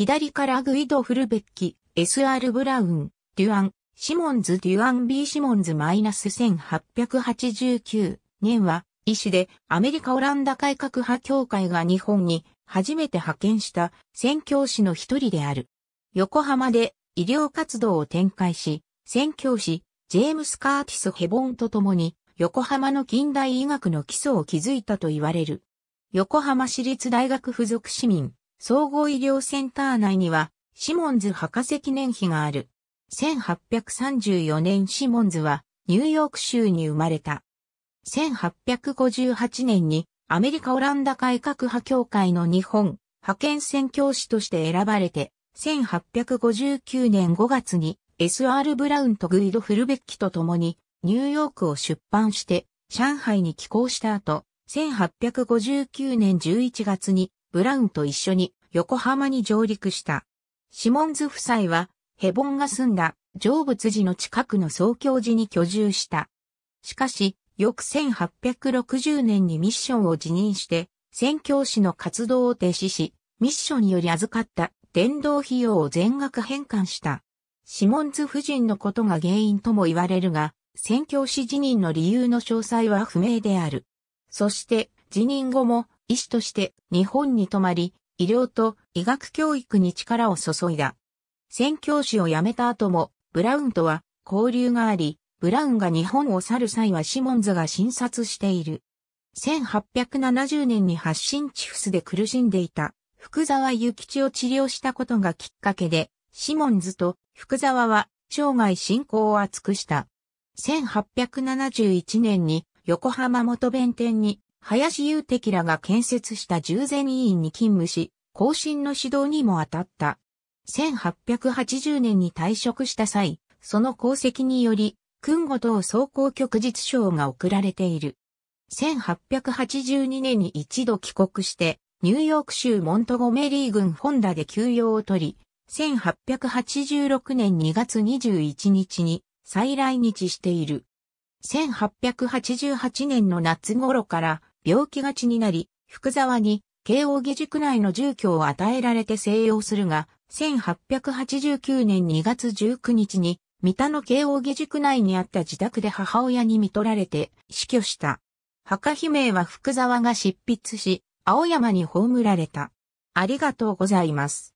左からグイド・フルベッキ、SR ブラウン、デュアン、シモンズ・デュアン・ B・ シモンズ・マイナス1889年は、医師でアメリカ・オランダ改革派協会が日本に初めて派遣した宣教師の一人である。横浜で医療活動を展開し、宣教師、ジェームス・カーティス・ヘボンと共に、横浜の近代医学の基礎を築いたと言われる。横浜市立大学附属市民、総合医療センター内には、シモンズ博士記念碑がある。1834年シモンズは、ニューヨーク州に生まれた。1858年に、アメリカ・オランダ改革派協会の日本、派遣宣教師として選ばれて、1859年5月に SR ブラウンとグイド・フルベッキと共にニューヨークを出版して上海に寄港した後、1859年11月にブラウンと一緒に横浜に上陸した。シモンズ夫妻は、ヘボンが住んだ成仏寺の近くの宗教寺に居住した。しかし、翌1860年にミッションを辞任して、宣教師の活動を停止し、ミッションにより預かった伝道費用を全額返還した。シモンズ夫人のことが原因とも言われるが、宣教師辞任の理由の詳細は不明である。そして、辞任後も医師として日本に泊まり、医療と医学教育に力を注いだ。宣教師を辞めた後も、ブラウンとは交流があり、ブラウンが日本を去る際はシモンズが診察している。1870年に発信チフスで苦しんでいた福沢諭吉を治療したことがきっかけで、シモンズと福沢は生涯信仰を厚くした。1871年に横浜元弁天に林雄敵らが建設した従前委員に勤務し、後進の指導にも当たった。1880年に退職した際、その功績により、訓後等総合局実賞が贈られている。1882年に一度帰国して、ニューヨーク州モントゴメリー郡ホンダで休養を取り、1886年2月21日に再来日している。1888年の夏頃から病気がちになり、福沢に慶応義塾内の住居を与えられて静養するが、1889年2月19日に、三田の慶応義塾内にあった自宅で母親に見取られて死去した。墓姫は福沢が執筆し、青山に葬られた。ありがとうございます。